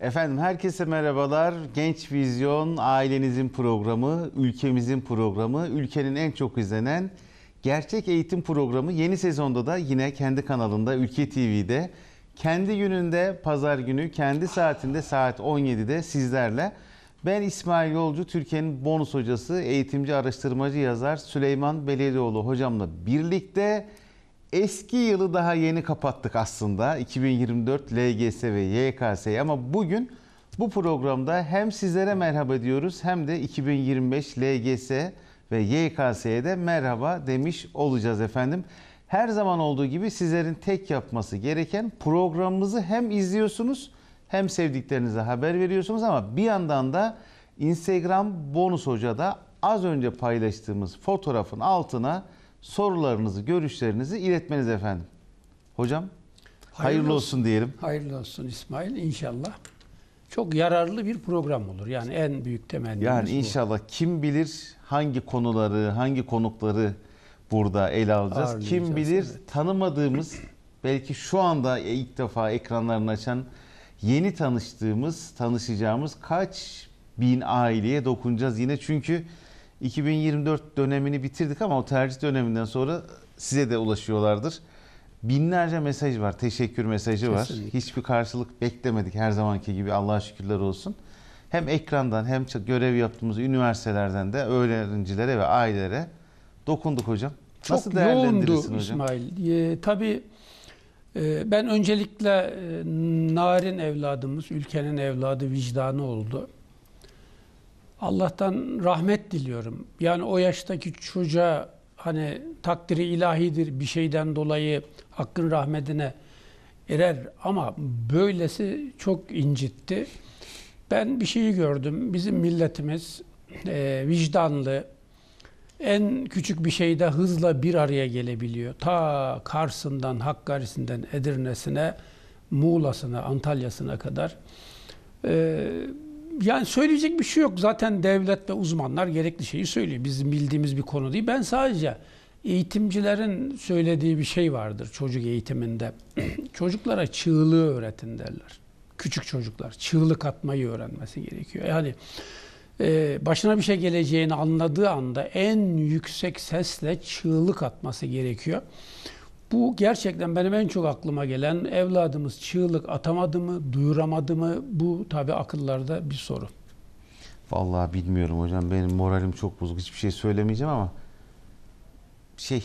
Efendim herkese merhabalar. Genç Vizyon ailenizin programı, ülkemizin programı, ülkenin en çok izlenen gerçek eğitim programı yeni sezonda da yine kendi kanalında Ülke TV'de kendi gününde pazar günü kendi saatinde saat 17'de sizlerle. Ben İsmail Yolcu, Türkiye'nin bonus hocası, eğitimci, araştırmacı yazar Süleyman Belediyeoğlu hocamla birlikte Eski yılı daha yeni kapattık aslında 2024 LGS ve YKS'yi ama bugün bu programda hem sizlere merhaba diyoruz hem de 2025 LGS ve YKS'ye de merhaba demiş olacağız efendim. Her zaman olduğu gibi sizlerin tek yapması gereken programımızı hem izliyorsunuz hem sevdiklerinize haber veriyorsunuz ama bir yandan da Instagram Bonus Hoca'da az önce paylaştığımız fotoğrafın altına sorularınızı, görüşlerinizi iletmeniz efendim. Hocam hayırlı, hayırlı olsun, olsun diyelim. Hayırlı olsun İsmail inşallah. Çok yararlı bir program olur. Yani en büyük temennimiz Yani inşallah kim bilir hangi konuları, hangi konukları burada ele alacağız. Kim bilir evet. tanımadığımız belki şu anda ilk defa ekranlarını açan yeni tanıştığımız, tanışacağımız kaç bin aileye dokunacağız yine çünkü 2024 dönemini bitirdik ama o tercih döneminden sonra size de ulaşıyorlardır. Binlerce mesaj var, teşekkür mesajı var. Hiçbir karşılık beklemedik her zamanki gibi Allah'a şükürler olsun. Hem ekrandan hem görev yaptığımız üniversitelerden de öğrencilere ve ailelere dokunduk hocam. Çok Nasıl yoğundu hocam? İsmail. Ee, tabii e, ben öncelikle e, narin evladımız, ülkenin evladı, vicdanı oldu. Allah'tan rahmet diliyorum. Yani o yaştaki çocuğa hani takdiri ilahidir bir şeyden dolayı hakkın rahmetine erer ama böylesi çok incitti. Ben bir şeyi gördüm. Bizim milletimiz e, vicdanlı, en küçük bir şeyde hızla bir araya gelebiliyor. Ta Kars'ından, Hakkari'sinden, Edirne'sine, Muğla'sına, Antalya'sına kadar. E, yani söyleyecek bir şey yok. Zaten devlet ve uzmanlar gerekli şeyi söylüyor. Bizim bildiğimiz bir konu değil. Ben sadece eğitimcilerin söylediği bir şey vardır çocuk eğitiminde. Çocuklara çığlığı öğretin derler. Küçük çocuklar çığlık atmayı öğrenmesi gerekiyor. Yani e, başına bir şey geleceğini anladığı anda en yüksek sesle çığlık atması gerekiyor. Bu gerçekten benim en çok aklıma gelen evladımız çığlık atamadı mı, duyuramadı mı? Bu tabi akıllarda bir soru. Vallahi bilmiyorum hocam. Benim moralim çok bozuk. Hiçbir şey söylemeyeceğim ama şey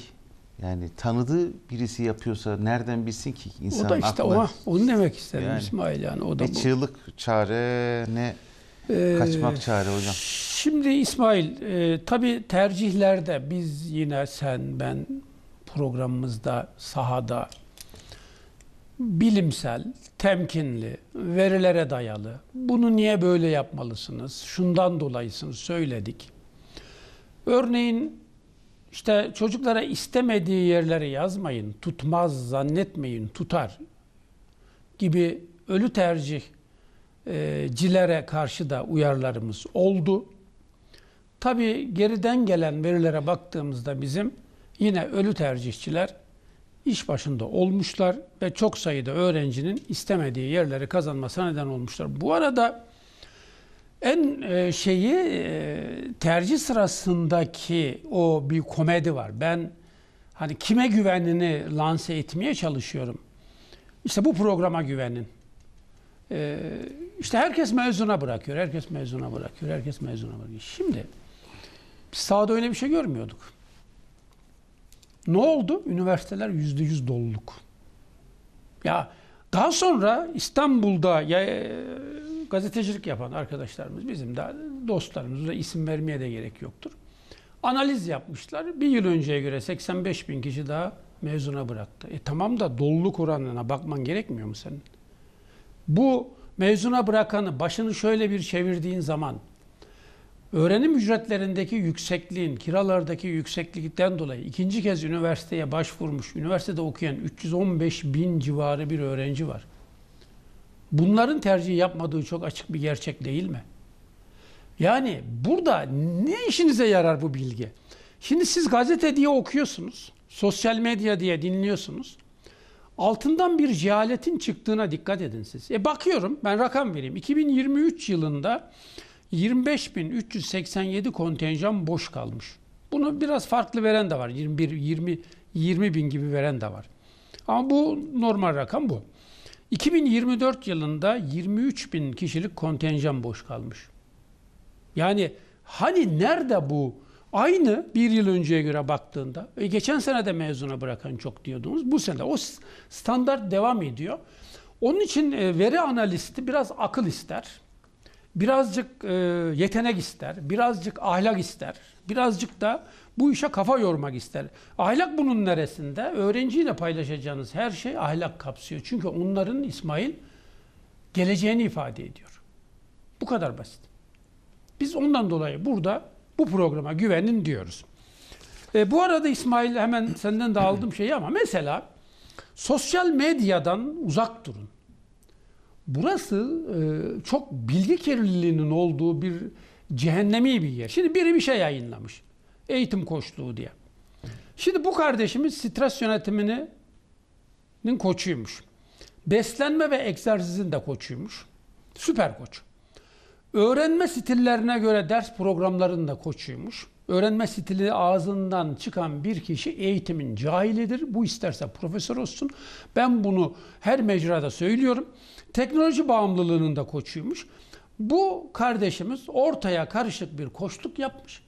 yani tanıdığı birisi yapıyorsa nereden bilsin ki insan O da işte aklı... ona, onu demek istedim yani, İsmail yani. O da ne bu. çığlık çare ne ee, kaçmak çare hocam. Şimdi İsmail e, tabii tercihlerde biz yine sen ben programımızda sahada bilimsel, temkinli, verilere dayalı, bunu niye böyle yapmalısınız, şundan dolayısını söyledik. Örneğin işte çocuklara istemediği yerleri yazmayın, tutmaz zannetmeyin, tutar gibi ölü tercih e, cilere karşı da uyarlarımız oldu. Tabii geriden gelen verilere baktığımızda bizim Yine ölü tercihçiler iş başında olmuşlar ve çok sayıda öğrencinin istemediği yerleri kazanmasına neden olmuşlar. Bu arada en e, şeyi e, tercih sırasındaki o bir komedi var. Ben hani kime güvenini lanse etmeye çalışıyorum. İşte bu programa güvenin. E, işte herkes mezuna bırakıyor, herkes mezuna bırakıyor, herkes mezuna bırakıyor. Şimdi biz sahada öyle bir şey görmüyorduk. Ne oldu? Üniversiteler yüzde yüz doluluk. Ya daha sonra İstanbul'da ya, e, gazetecilik yapan arkadaşlarımız, bizim de dostlarımız, isim vermeye de gerek yoktur. Analiz yapmışlar. Bir yıl önceye göre 85 bin kişi daha mezuna bıraktı. E tamam da doluluk oranına bakman gerekmiyor mu senin? Bu mezuna bırakanı başını şöyle bir çevirdiğin zaman Öğrenim ücretlerindeki yüksekliğin, kiralardaki yükseklikten dolayı ikinci kez üniversiteye başvurmuş, üniversitede okuyan 315 bin civarı bir öğrenci var. Bunların tercih yapmadığı çok açık bir gerçek değil mi? Yani burada ne işinize yarar bu bilgi? Şimdi siz gazete diye okuyorsunuz, sosyal medya diye dinliyorsunuz. Altından bir cehaletin çıktığına dikkat edin siz. E bakıyorum, ben rakam vereyim. 2023 yılında 25.387 kontenjan boş kalmış. Bunu biraz farklı veren de var. 21, 20, 20 bin gibi veren de var. Ama bu normal rakam bu. 2024 yılında 23 bin kişilik kontenjan boş kalmış. Yani hani nerede bu? Aynı bir yıl önceye göre baktığında, e, geçen sene de mezuna bırakan çok diyordunuz. Bu sene o standart devam ediyor. Onun için e, veri analisti biraz akıl ister birazcık e, yetenek ister, birazcık ahlak ister, birazcık da bu işe kafa yormak ister. Ahlak bunun neresinde? Öğrenciyle paylaşacağınız her şey ahlak kapsıyor. Çünkü onların İsmail geleceğini ifade ediyor. Bu kadar basit. Biz ondan dolayı burada bu programa güvenin diyoruz. E, bu arada İsmail hemen senden de aldım şeyi ama mesela sosyal medyadan uzak durun. Burası e, çok bilgi kirliliğinin olduğu bir cehennemi bir yer. Şimdi biri bir şey yayınlamış. Eğitim koçluğu diye. Şimdi bu kardeşimiz stres yönetiminin koçuymuş. Beslenme ve egzersizin de koçuymuş. Süper koç. Öğrenme stillerine göre ders programlarının da koçuymuş. Öğrenme stili ağzından çıkan bir kişi eğitimin cahilidir. Bu isterse profesör olsun. Ben bunu her mecrada söylüyorum teknoloji bağımlılığının da koçuymuş. Bu kardeşimiz ortaya karışık bir koçluk yapmış.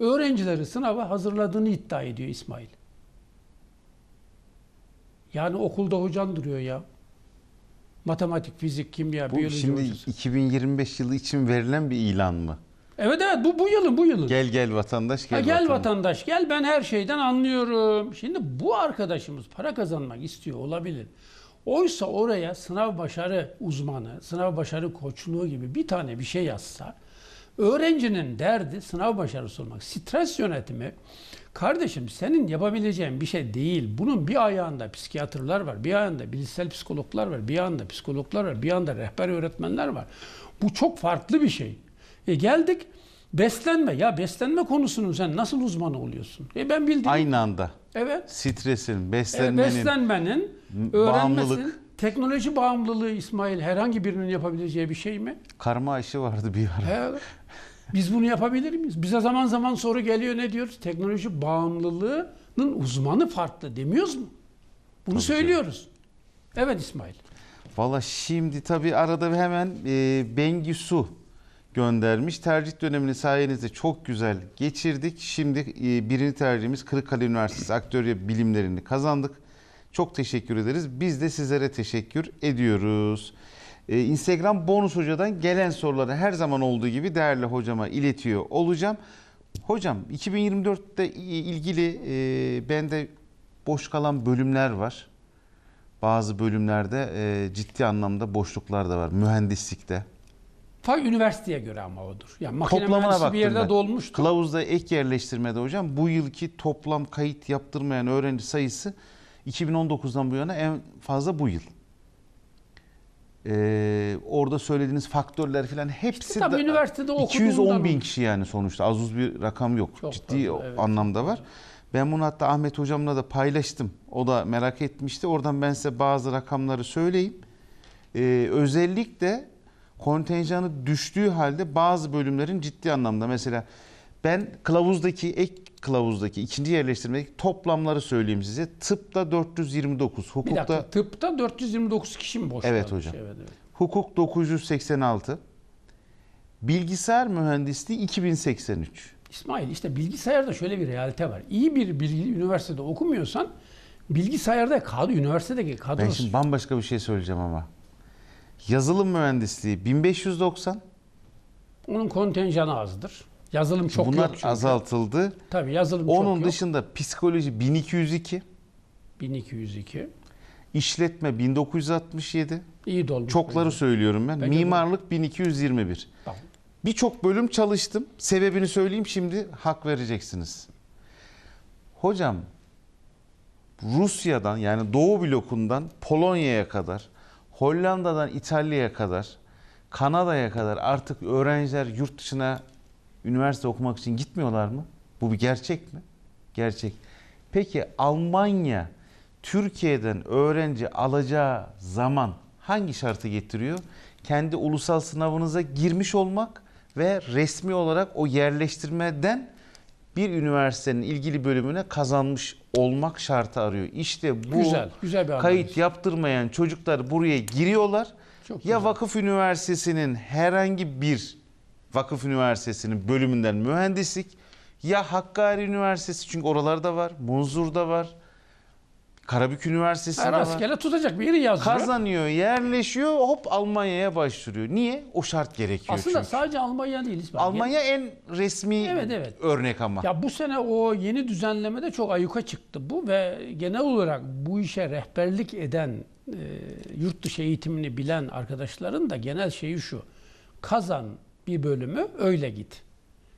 Öğrencileri sınava hazırladığını iddia ediyor İsmail. Yani okulda hocan duruyor ya. Matematik, fizik, kimya, bu biyoloji şimdi hocası. 2025 yılı için verilen bir ilan mı? Evet evet bu bu yılın bu yılın. Gel gel vatandaş gel. Ha, gel vatandaş. vatandaş gel ben her şeyden anlıyorum. Şimdi bu arkadaşımız para kazanmak istiyor olabilir. Oysa oraya sınav başarı uzmanı, sınav başarı koçluğu gibi bir tane bir şey yazsa öğrencinin derdi sınav başarısı olmak. Stres yönetimi kardeşim senin yapabileceğin bir şey değil. Bunun bir ayağında psikiyatrlar var, bir ayağında bilişsel psikologlar var, bir ayağında psikologlar var, bir ayağında rehber öğretmenler var. Bu çok farklı bir şey. E geldik Beslenme ya beslenme konusunun sen nasıl uzmanı oluyorsun? E ben bildiğim. Aynı anda. Evet. Stresin, beslenmenin, e, beslenmenin bağımlılık, Teknoloji bağımlılığı İsmail herhangi birinin yapabileceği bir şey mi? Karma işi vardı bir ara. Evet. Biz bunu yapabilir miyiz? Bize zaman zaman soru geliyor ne diyoruz? Teknoloji bağımlılığının uzmanı farklı demiyoruz mu? Bunu tabii söylüyoruz. Canım. Evet İsmail. Valla şimdi tabii arada hemen e, Bengisu göndermiş. Tercih dönemini sayenizde çok güzel geçirdik. Şimdi e, birini tercihimiz Kırıkkale Üniversitesi Aktörya Bilimlerini kazandık. Çok teşekkür ederiz. Biz de sizlere teşekkür ediyoruz. E, Instagram Bonus Hoca'dan gelen soruları her zaman olduğu gibi değerli hocama iletiyor olacağım. Hocam 2024'te ilgili e, bende boş kalan bölümler var. Bazı bölümlerde e, ciddi anlamda boşluklar da var. Mühendislikte Ta üniversiteye göre ama odur. Yani makine Toplamına bir yerde ben. dolmuştu. Kılavuzda ek yerleştirmede hocam bu yılki toplam kayıt yaptırmayan öğrenci sayısı 2019'dan bu yana en fazla bu yıl. Ee, orada söylediğiniz faktörler filan hepsi işte de, üniversitede 210 bin kişi yani sonuçta az uz bir rakam yok. Çok Ciddi fazla, evet. anlamda var. Ben bunu hatta Ahmet hocamla da paylaştım. O da merak etmişti. Oradan ben size bazı rakamları söyleyeyim. Ee, özellikle kontenjanı düştüğü halde bazı bölümlerin ciddi anlamda mesela ben kılavuzdaki ek kılavuzdaki ikinci yerleştirmedeki toplamları söyleyeyim size. Tıpta 429, hukukta Bir dakika, tıpta 429 kişi mi boş Evet hocam. Evet, evet. Hukuk 986. Bilgisayar mühendisliği 2083. İsmail işte bilgisayarda şöyle bir realite var. İyi bir bilgi üniversitede okumuyorsan bilgisayarda kadro üniversitedeki kadro Ben şimdi bambaşka bir şey söyleyeceğim ama. Yazılım mühendisliği 1590. Onun kontenjanı azdır. Yazılım çok Bunlar yok çünkü. azaltıldı. Tabii yazılım Onun çok yok. Onun dışında psikoloji 1202. 1202. İşletme 1967. İyi dolmuş. Çokları benim. söylüyorum ben. Peki, Mimarlık 1221. Tamam. Birçok bölüm çalıştım. Sebebini söyleyeyim şimdi hak vereceksiniz. Hocam Rusya'dan yani Doğu blokundan Polonya'ya kadar Hollanda'dan İtalya'ya kadar, Kanada'ya kadar artık öğrenciler yurt dışına üniversite okumak için gitmiyorlar mı? Bu bir gerçek mi? Gerçek. Peki Almanya Türkiye'den öğrenci alacağı zaman hangi şartı getiriyor? Kendi ulusal sınavınıza girmiş olmak ve resmi olarak o yerleştirmeden bir üniversitenin ilgili bölümüne kazanmış olmak şartı arıyor. İşte bu Güzel, güzel bir kayıt yaptırmayan çocuklar buraya giriyorlar. Çok ya güzel. vakıf üniversitesinin herhangi bir vakıf üniversitesinin bölümünden mühendislik ya Hakkari Üniversitesi çünkü oralarda var, Munzur'da var. Karabük Üniversitesi'nde Rastgele tutacak bir yeri yazıyor. Kazanıyor, yerleşiyor, hop Almanya'ya başvuruyor. Niye? O şart gerekiyor Aslında çünkü. sadece Almanya değil İsmail. Almanya en resmi evet, evet. örnek ama. Ya bu sene o yeni düzenlemede çok ayuka çıktı bu ve genel olarak bu işe rehberlik eden, e, yurt dışı eğitimini bilen arkadaşların da genel şeyi şu. Kazan bir bölümü öyle git.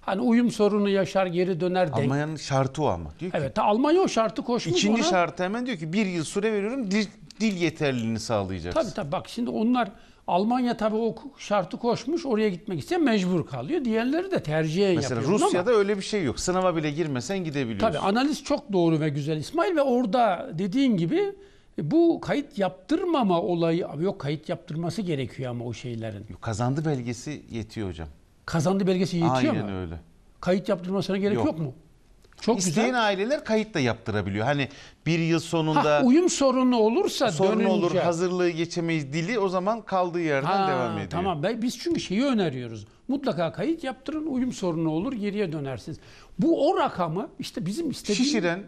Hani uyum sorunu yaşar geri döner. Denk. Almanya'nın şartı o ama. Diyor ki, evet Almanya o şartı koşmuş. İkinci ona... şartı hemen diyor ki bir yıl süre veriyorum dil, dil yeterliliğini sağlayacaksın. Tabii tabii bak şimdi onlar Almanya tabii o şartı koşmuş oraya gitmek isteyen mecbur kalıyor. Diğerleri de tercihe yapıyor. Mesela Rusya'da ama, öyle bir şey yok. Sınava bile girmesen gidebiliyorsun. Tabii analiz çok doğru ve güzel İsmail ve orada dediğin gibi e, bu kayıt yaptırmama olayı yok kayıt yaptırması gerekiyor ama o şeylerin. Kazandı belgesi yetiyor hocam kazandı belgesi yetiyor Aynen mu? Aynen öyle. Kayıt yaptırmasına gerek yok, yok mu? Çok İsteyen güzel. aileler kayıt da yaptırabiliyor. Hani bir yıl sonunda... Ha, uyum sorunu olursa sorun dönünce... olur, hazırlığı geçemeyiz dili o zaman kaldığı yerden ha, devam ediyor. Tamam, ben, biz çünkü şeyi öneriyoruz. Mutlaka kayıt yaptırın, uyum sorunu olur, geriye dönersiniz. Bu o rakamı işte bizim istediğimiz... Şişiren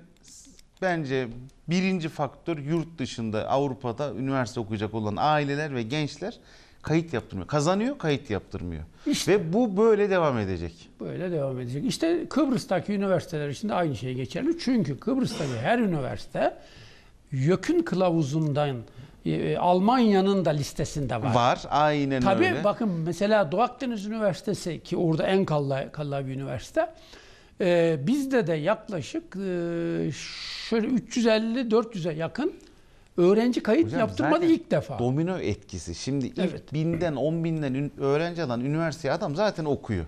bence birinci faktör yurt dışında, Avrupa'da üniversite okuyacak olan aileler ve gençler kayıt yaptırmıyor. Kazanıyor kayıt yaptırmıyor. İşte, Ve bu böyle devam edecek. Böyle devam edecek. İşte Kıbrıs'taki üniversiteler için de aynı şey geçerli. Çünkü Kıbrıs'taki her üniversite YÖK'ün kılavuzundan e, e, Almanya'nın da listesinde var. Var, aynen Tabii, öyle. Tabii bakın mesela Doğu Akdeniz Üniversitesi ki orada en kalabalık bir üniversite. Ee, bizde de yaklaşık e, şöyle 350-400'e yakın öğrenci kayıt Hocam yaptırmadı ilk defa. Domino etkisi. Şimdi ilk evet. binden, on binden öğrenci alan üniversiteye adam zaten okuyor.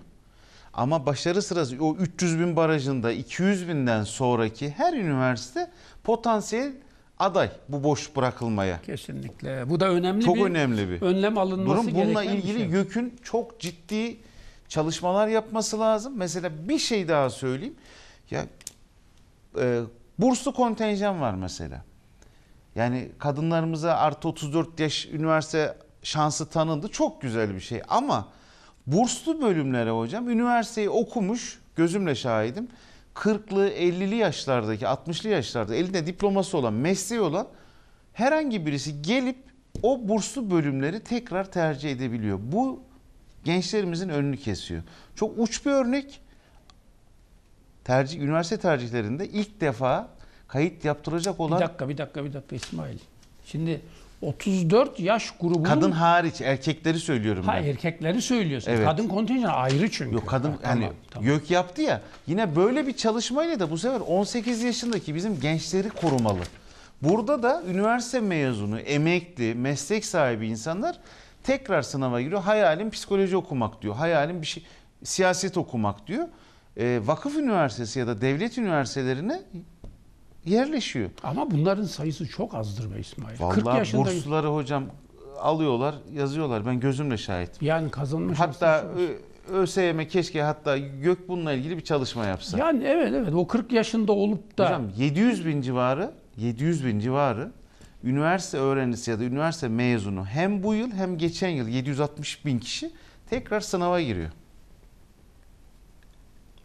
Ama başarı sırası o 300 bin barajında 200 binden sonraki her üniversite potansiyel aday bu boş bırakılmaya. Kesinlikle. Bu da önemli çok bir önemli bir önlem alınması durum. Bununla ilgili şey. YÖK'ün çok ciddi çalışmalar yapması lazım. Mesela bir şey daha söyleyeyim. Ya e, burslu kontenjan var mesela. Yani kadınlarımıza artı 34 yaş üniversite şansı tanındı. Çok güzel bir şey ama burslu bölümlere hocam üniversiteyi okumuş gözümle şahidim. 40'lı 50'li yaşlardaki 60'lı yaşlarda elinde diploması olan mesleği olan herhangi birisi gelip o burslu bölümleri tekrar tercih edebiliyor. Bu gençlerimizin önünü kesiyor. Çok uç bir örnek. Tercih, üniversite tercihlerinde ilk defa kayıt yaptıracak olan... Bir dakika, bir dakika, bir dakika İsmail. Şimdi 34 yaş grubu. Kadın hariç, erkekleri söylüyorum ha, ben. Ha erkekleri söylüyorsun. Evet. Kadın kontenjanı ayrı çünkü. Yok kadın ha, yani tamam, tamam. YÖK yaptı ya. Yine böyle bir çalışmayla da bu sefer 18 yaşındaki bizim gençleri korumalı. Burada da üniversite mezunu, emekli, meslek sahibi insanlar tekrar sınava giriyor. Hayalim psikoloji okumak diyor. Hayalim bir şey siyaset okumak diyor. E, vakıf üniversitesi ya da devlet üniversitelerine yerleşiyor. Ama bunların sayısı çok azdır be İsmail. Vallahi 40 yaşında bursları hocam alıyorlar, yazıyorlar. Ben gözümle şahit. Yani kazanmış. Hatta ÖSYM keşke hatta gök bununla ilgili bir çalışma yapsa. Yani evet evet o 40 yaşında olup da. Hocam 700 bin civarı 700 bin civarı üniversite öğrencisi ya da üniversite mezunu hem bu yıl hem geçen yıl 760 bin kişi tekrar sınava giriyor.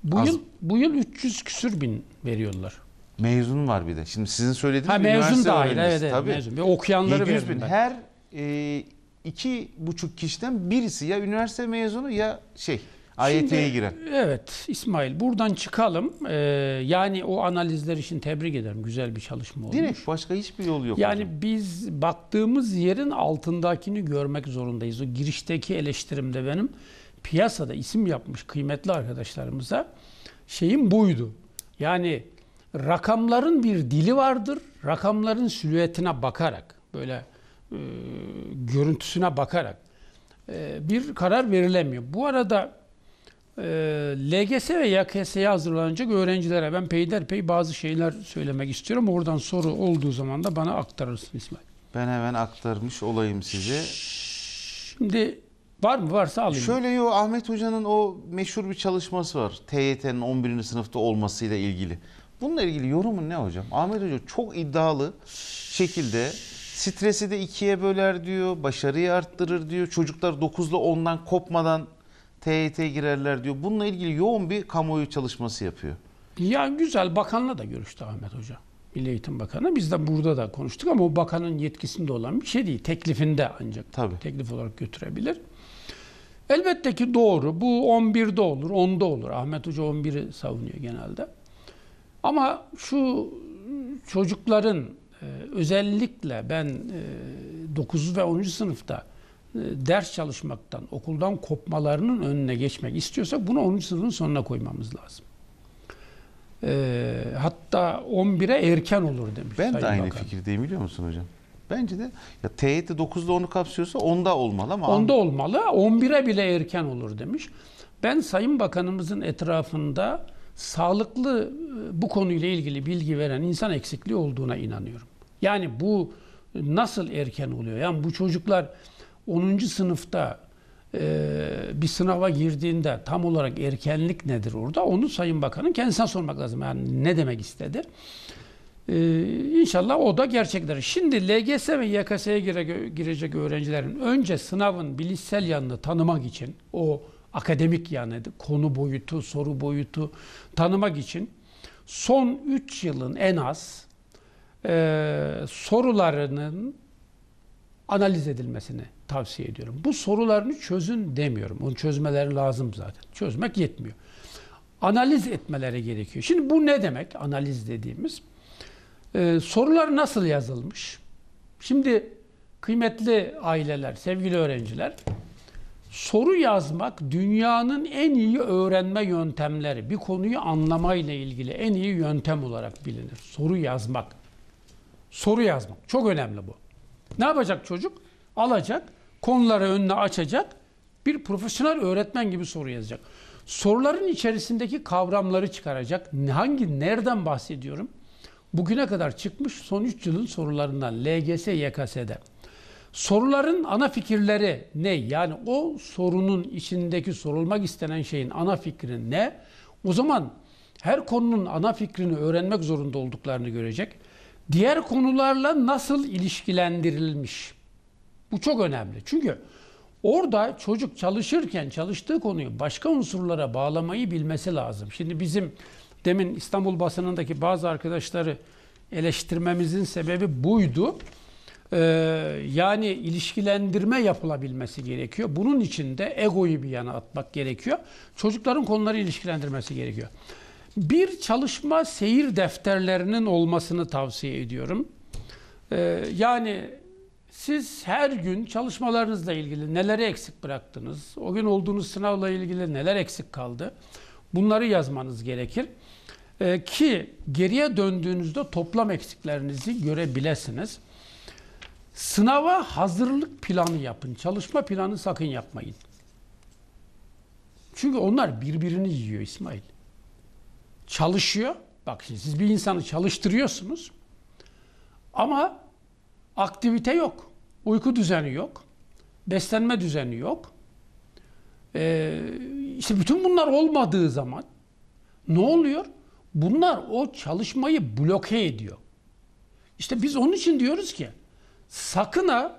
Bu Az... yıl bu yıl 300 küsür bin veriyorlar. Mezun var bir de. Şimdi sizin söylediğiniz mezun üniversite dahil, öğrencisi. Evet, evet, tabii. Mezun. Bir okuyanları 700 bin. Ben. Her e, iki buçuk kişiden birisi ya üniversite mezunu ya şey AYT'ye giren. Evet İsmail buradan çıkalım. Ee, yani o analizler için tebrik ederim. Güzel bir çalışma olmuş. Direkt başka hiçbir yol yok. Yani hocam. biz baktığımız yerin altındakini görmek zorundayız. O girişteki eleştirimde benim piyasada isim yapmış kıymetli arkadaşlarımıza şeyim buydu. Yani rakamların bir dili vardır. Rakamların silüetine bakarak, böyle e, görüntüsüne bakarak e, bir karar verilemiyor. Bu arada e, LGS ve YKS'ye hazırlanacak öğrencilere ben peyderpey bazı şeyler söylemek istiyorum. Oradan soru olduğu zaman da bana aktarırsın İsmail. Ben hemen aktarmış olayım size. Şimdi var mı varsa alayım. Şöyle yo Ahmet Hoca'nın o meşhur bir çalışması var. TYT'nin 11. sınıfta olmasıyla ilgili. Bununla ilgili yorumun ne hocam? Ahmet Hoca çok iddialı şekilde stresi de ikiye böler diyor, başarıyı arttırır diyor. Çocuklar 9'la 10'dan kopmadan TYT girerler diyor. Bununla ilgili yoğun bir kamuoyu çalışması yapıyor. Ya güzel bakanla da görüştü Ahmet Hoca. Milli Eğitim Bakanı. Biz de burada da konuştuk ama o bakanın yetkisinde olan bir şey değil. Teklifinde ancak Tabii. teklif olarak götürebilir. Elbette ki doğru. Bu 11'de olur, 10'da olur. Ahmet Hoca 11'i savunuyor genelde. Ama şu çocukların e, özellikle ben 9. E, ve 10. sınıfta e, ders çalışmaktan, okuldan kopmalarının önüne geçmek istiyorsak bunu 10. sınıfın sonuna koymamız lazım. Ee, hatta 11'e erken olur demiş. Ben Sayın de aynı Bakan. fikirdeyim biliyor musun hocam? Bence de ya TYT 9'da onu kapsıyorsa 10'da olmalı ama 10'da olmalı. 11'e bile erken olur demiş. Ben Sayın Bakanımızın etrafında sağlıklı e, bu konuyla ilgili bilgi veren insan eksikliği olduğuna inanıyorum. Yani bu nasıl erken oluyor? Yani bu çocuklar 10. sınıfta e, bir sınava girdiğinde tam olarak erkenlik nedir orada? Onu Sayın Bakan'ın kendisine sormak lazım. Yani ne demek istedi? Ee, inşallah o da gerçekler. Şimdi LGS ve YKS'ye girecek öğrencilerin önce sınavın bilişsel yanını tanımak için o akademik yani konu boyutu, soru boyutu tanımak için son 3 yılın en az e, sorularının analiz edilmesini tavsiye ediyorum. Bu sorularını çözün demiyorum. Onu çözmeleri lazım zaten. Çözmek yetmiyor. Analiz etmeleri gerekiyor. Şimdi bu ne demek analiz dediğimiz? Ee, sorular nasıl yazılmış? Şimdi kıymetli aileler, sevgili öğrenciler, Soru yazmak dünyanın en iyi öğrenme yöntemleri, bir konuyu anlamayla ilgili en iyi yöntem olarak bilinir. Soru yazmak. Soru yazmak. Çok önemli bu. Ne yapacak çocuk? Alacak, konuları önüne açacak, bir profesyonel öğretmen gibi soru yazacak. Soruların içerisindeki kavramları çıkaracak. Hangi, nereden bahsediyorum? Bugüne kadar çıkmış son 3 yılın sorularından LGS, YKS'de. Soruların ana fikirleri ne? Yani o sorunun içindeki sorulmak istenen şeyin ana fikri ne? O zaman her konunun ana fikrini öğrenmek zorunda olduklarını görecek. Diğer konularla nasıl ilişkilendirilmiş? Bu çok önemli. Çünkü orada çocuk çalışırken çalıştığı konuyu başka unsurlara bağlamayı bilmesi lazım. Şimdi bizim demin İstanbul basınındaki bazı arkadaşları eleştirmemizin sebebi buydu. Ee, yani ilişkilendirme yapılabilmesi gerekiyor. Bunun için de egoyu bir yana atmak gerekiyor. Çocukların konuları ilişkilendirmesi gerekiyor. Bir çalışma seyir defterlerinin olmasını tavsiye ediyorum. Ee, yani siz her gün çalışmalarınızla ilgili neleri eksik bıraktınız? O gün olduğunuz sınavla ilgili neler eksik kaldı? Bunları yazmanız gerekir ee, ki geriye döndüğünüzde toplam eksiklerinizi görebilirsiniz. Sınava hazırlık planı yapın. Çalışma planı sakın yapmayın. Çünkü onlar birbirini yiyor İsmail. Çalışıyor. Bak şimdi siz bir insanı çalıştırıyorsunuz. Ama aktivite yok. Uyku düzeni yok. Beslenme düzeni yok. Ee, işte bütün bunlar olmadığı zaman ne oluyor? Bunlar o çalışmayı bloke ediyor. İşte biz onun için diyoruz ki Sakın ha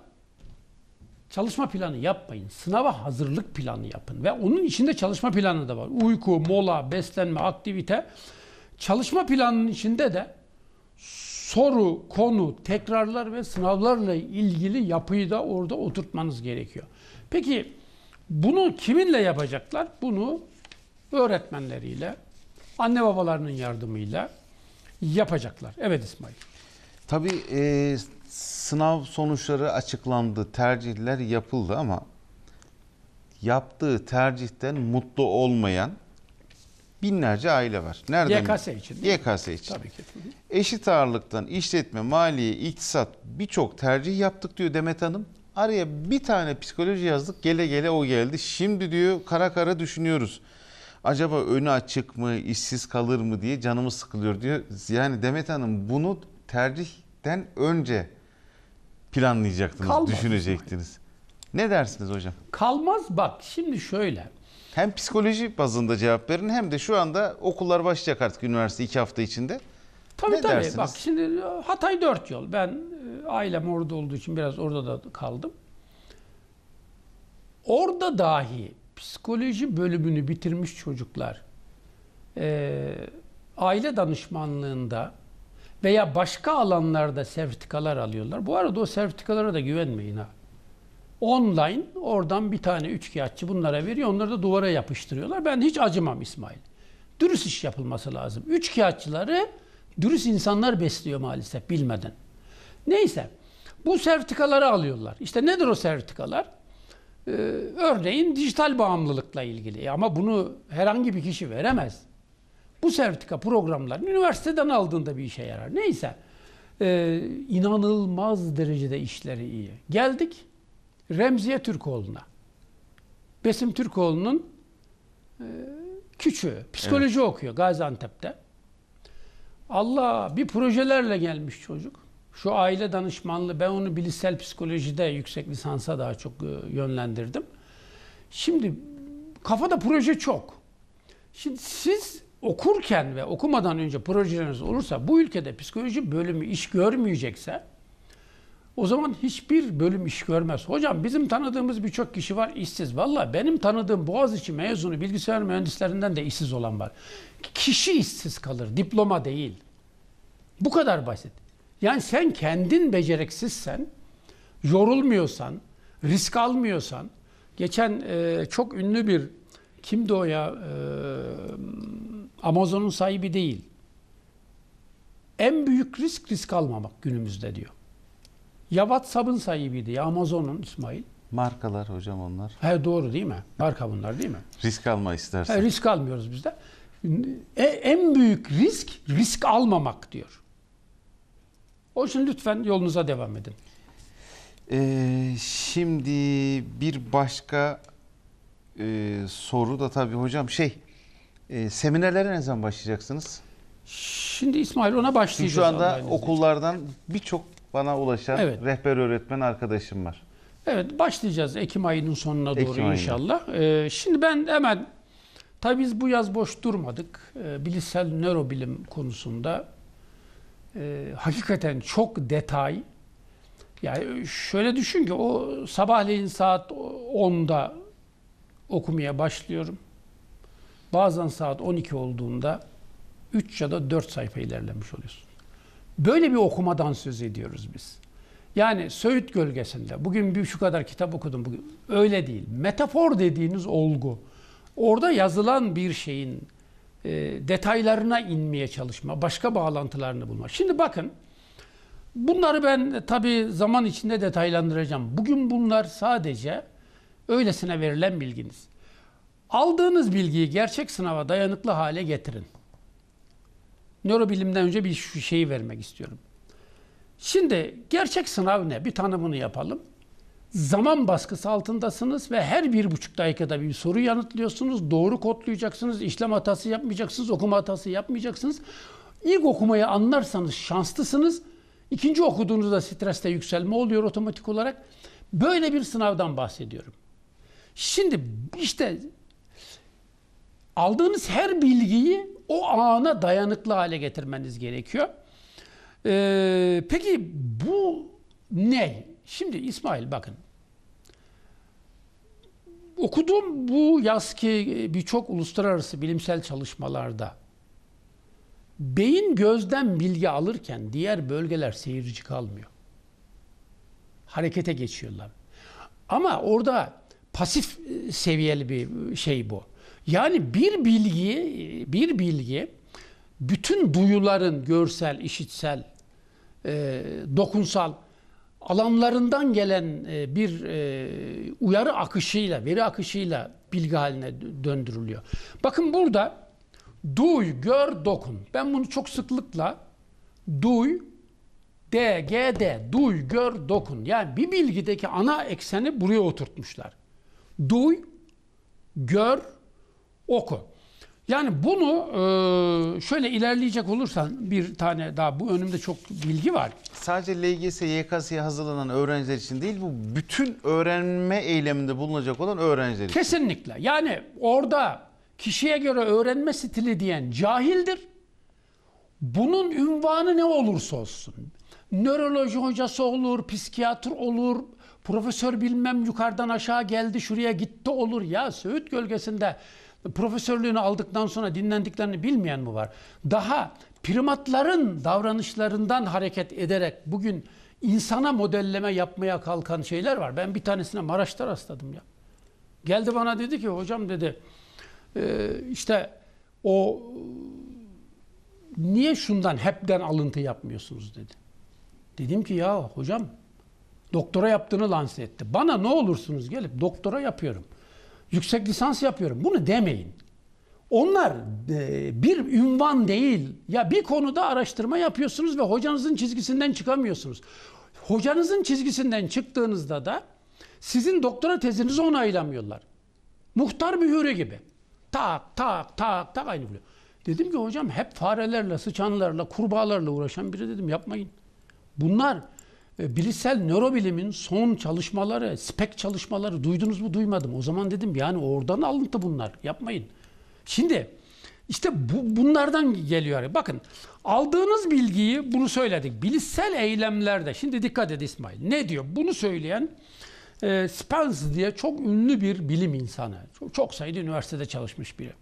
çalışma planı yapmayın. Sınava hazırlık planı yapın. Ve onun içinde çalışma planı da var. Uyku, mola, beslenme, aktivite. Çalışma planının içinde de soru, konu, tekrarlar ve sınavlarla ilgili yapıyı da orada oturtmanız gerekiyor. Peki bunu kiminle yapacaklar? Bunu öğretmenleriyle, anne babalarının yardımıyla yapacaklar. Evet İsmail. Tabii e, sınav sonuçları açıklandı, tercihler yapıldı ama yaptığı tercihten mutlu olmayan binlerce aile var. Nerede? YKS için. YKS için. Tabii ki. Eşit ağırlıktan işletme, maliye, iktisat birçok tercih yaptık diyor Demet Hanım. Araya bir tane psikoloji yazdık. Gele gele o geldi. Şimdi diyor kara kara düşünüyoruz. Acaba önü açık mı, işsiz kalır mı diye canımız sıkılıyor diyor. Yani Demet Hanım bunu tercih etmekten önce planlayacaktınız, Kalmaz düşünecektiniz. Ne dersiniz hocam? Kalmaz bak şimdi şöyle. Hem psikoloji bazında cevap verin hem de şu anda okullar başlayacak artık üniversite iki hafta içinde. Tabii ne tabii dersiniz? bak şimdi e, Hatay dört yol. Ben e, ailem orada olduğu için biraz orada da kaldım. Orada dahi psikoloji bölümünü bitirmiş çocuklar e, aile danışmanlığında veya başka alanlarda sertifikalar alıyorlar. Bu arada o sertifikalara da güvenmeyin ha. Online oradan bir tane üç kağıtçı bunlara veriyor. Onları da duvara yapıştırıyorlar. Ben hiç acımam İsmail. Dürüst iş yapılması lazım. Üç kağıtçıları dürüst insanlar besliyor maalesef bilmeden. Neyse bu sertifikaları alıyorlar. İşte nedir o sertifikalar? Ee, örneğin dijital bağımlılıkla ilgili ama bunu herhangi bir kişi veremez. Bu sertifika programlarını üniversiteden aldığında bir işe yarar. Neyse e, inanılmaz derecede işleri iyi. Geldik Remziye Türkoğlu'na. Besim Türkoğlu'nun e, küçüğü. Psikoloji evet. okuyor Gaziantep'te. Allah bir projelerle gelmiş çocuk. Şu aile danışmanlığı ben onu bilişsel psikolojide yüksek lisansa daha çok e, yönlendirdim. Şimdi kafada proje çok. Şimdi siz okurken ve okumadan önce projeleriniz olursa bu ülkede psikoloji bölümü iş görmeyecekse o zaman hiçbir bölüm iş görmez. Hocam bizim tanıdığımız birçok kişi var işsiz. Valla benim tanıdığım Boğaziçi mezunu bilgisayar mühendislerinden de işsiz olan var. Kişi işsiz kalır, diploma değil. Bu kadar basit. Yani sen kendin beceriksizsen, yorulmuyorsan, risk almıyorsan, geçen e, çok ünlü bir Kimdi o ya? Ee, Amazon'un sahibi değil. En büyük risk risk almamak günümüzde diyor. Ya WhatsApp'ın sahibiydi ya Amazon'un İsmail. Markalar hocam onlar. He doğru değil mi? Marka bunlar değil mi? risk alma istersen. He, risk almıyoruz biz de. E, en büyük risk risk almamak diyor. O için lütfen yolunuza devam edin. Ee, şimdi bir başka e, soru da tabii hocam şey e, seminerlere ne zaman başlayacaksınız? Şimdi İsmail ona başlayacağız. Şu anda okullardan birçok bana ulaşan evet. rehber öğretmen arkadaşım var. Evet başlayacağız Ekim ayının sonuna doğru Ekim inşallah. Ee, şimdi ben hemen tabii biz bu yaz boş durmadık. Ee, bilişsel nörobilim konusunda e, hakikaten çok detay. Yani şöyle düşün ki o sabahleyin saat 10'da okumaya başlıyorum. Bazen saat 12 olduğunda 3 ya da 4 sayfa ilerlemiş oluyorsun. Böyle bir okumadan söz ediyoruz biz. Yani Söğüt gölgesinde bugün bir şu kadar kitap okudum bugün. Öyle değil. Metafor dediğiniz olgu. Orada yazılan bir şeyin e, detaylarına inmeye çalışma, başka bağlantılarını bulma. Şimdi bakın bunları ben tabii zaman içinde detaylandıracağım. Bugün bunlar sadece Öylesine verilen bilginiz. Aldığınız bilgiyi gerçek sınava dayanıklı hale getirin. Nörobilimden önce bir şeyi vermek istiyorum. Şimdi gerçek sınav ne? Bir tanımını yapalım. Zaman baskısı altındasınız ve her bir buçuk dakikada bir soru yanıtlıyorsunuz. Doğru kodlayacaksınız, işlem hatası yapmayacaksınız, okuma hatası yapmayacaksınız. İlk okumayı anlarsanız şanslısınız. İkinci okuduğunuzda streste yükselme oluyor otomatik olarak. Böyle bir sınavdan bahsediyorum. Şimdi işte aldığınız her bilgiyi o ana dayanıklı hale getirmeniz gerekiyor. Ee, peki bu ne? Şimdi İsmail bakın. Okuduğum bu yaz ki birçok uluslararası bilimsel çalışmalarda beyin gözden bilgi alırken diğer bölgeler seyirci kalmıyor. Harekete geçiyorlar. Ama orada pasif e, seviyeli bir e, şey bu. Yani bir bilgi, e, bir bilgi bütün duyuların görsel, işitsel, e, dokunsal alanlarından gelen e, bir e, uyarı akışıyla, veri akışıyla bilgi haline döndürülüyor. Bakın burada duy, gör, dokun. Ben bunu çok sıklıkla duy, D, G, D, duy, gör, dokun. Yani bir bilgideki ana ekseni buraya oturtmuşlar. Duy, gör, oku. Yani bunu e, şöyle ilerleyecek olursan bir tane daha bu önümde çok bilgi var. Sadece LGS, YKS'ye hazırlanan öğrenciler için değil bu bütün öğrenme eyleminde bulunacak olan öğrenciler için. Kesinlikle. Yani orada kişiye göre öğrenme stili diyen cahildir. Bunun ünvanı ne olursa olsun. Nöroloji hocası olur, psikiyatr olur, Profesör bilmem yukarıdan aşağı geldi şuraya gitti olur ya Söğüt gölgesinde profesörlüğünü aldıktan sonra dinlendiklerini bilmeyen mi var? Daha primatların davranışlarından hareket ederek bugün insana modelleme yapmaya kalkan şeyler var. Ben bir tanesine Maraş'ta rastladım ya. Geldi bana dedi ki hocam dedi ee, işte o niye şundan hepten alıntı yapmıyorsunuz dedi. Dedim ki ya hocam Doktora yaptığını lanse etti. Bana ne olursunuz gelip doktora yapıyorum. Yüksek lisans yapıyorum. Bunu demeyin. Onlar e, bir ünvan değil. Ya bir konuda araştırma yapıyorsunuz ve hocanızın çizgisinden çıkamıyorsunuz. Hocanızın çizgisinden çıktığınızda da sizin doktora tezinizi onaylamıyorlar. Muhtar mühürü gibi. Tak tak tak tak aynı buluyor. Dedim ki hocam hep farelerle, sıçanlarla, kurbağalarla uğraşan biri dedim yapmayın. Bunlar e, bilişsel nörobilimin son çalışmaları, spek çalışmaları duydunuz mu duymadım. O zaman dedim yani oradan alıntı bunlar yapmayın. Şimdi işte bu, bunlardan geliyor. Bakın aldığınız bilgiyi bunu söyledik. Bilişsel eylemlerde şimdi dikkat et İsmail. Ne diyor? Bunu söyleyen e, Spence diye çok ünlü bir bilim insanı. Çok, çok sayıda üniversitede çalışmış biri.